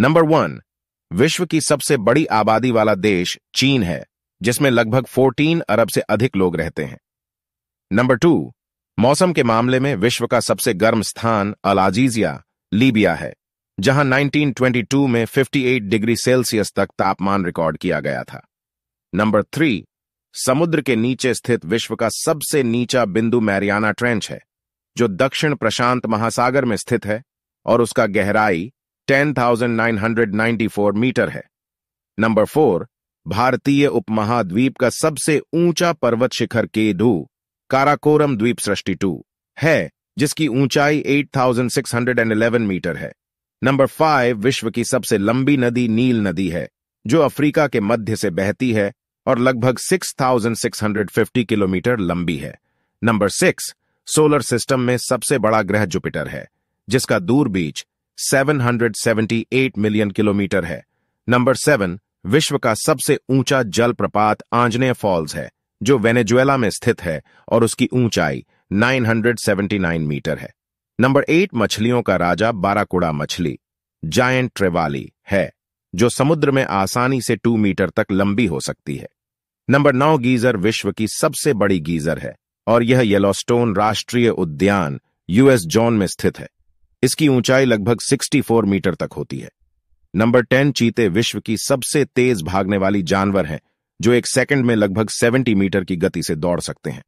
number one विश्व की सबसे बड़ी आबादी वाला देश चीन है जिसमें लगभग 14 अरब से अधिक लोग रहते हैं नंबर टू मौसम के मामले में विश्व का सबसे गर्म स्थान अलाजीजिया लीबिया है जहां 1922 में 58 डिग्री सेल्सियस तक तापमान रिकॉर्ड किया गया था नंबर थ्री समुद्र के नीचे स्थित विश्व का सबसे नीचा बिंदु मैरियाना ट्रेंच है जो दक्षिण प्रशांत महासागर में स्थित है और उसका गहराई 10,994 मीटर है नंबर फोर भारतीय उपमहाद्वीप का सबसे ऊंचा पर्वत शिखर केडू काराकोरम द्वीप सृष्टि टू है जिसकी ऊंचाई 8,611 मीटर है नंबर फाइव विश्व की सबसे लंबी नदी नील नदी है जो अफ्रीका के मध्य से बहती है और लगभग 6,650 किलोमीटर लंबी है नंबर सिक्स सोलर सिस्टम में सबसे बड़ा ग्रह जुपिटर है जिसका दूर बीच 778 मिलियन किलोमीटर है नंबर सेवन विश्व का सबसे ऊंचा जलप्रपात आंजने फॉल्स है जो वेनेजुएला में स्थित है और उसकी ऊंचाई 979 मीटर है नंबर एट मछलियों का राजा बाराकुड़ा मछली जायंट ट्रेवाली है जो समुद्र में आसानी से टू मीटर तक लंबी हो सकती है नंबर नौ गीजर विश्व की सबसे बड़ी गीजर है और यह येलोस्टोन राष्ट्रीय उद्यान यूएस जॉन में स्थित है इसकी ऊंचाई लगभग 64 मीटर तक होती है नंबर 10 चीते विश्व की सबसे तेज भागने वाली जानवर हैं जो एक सेकंड में लगभग 70 मीटर की गति से दौड़ सकते हैं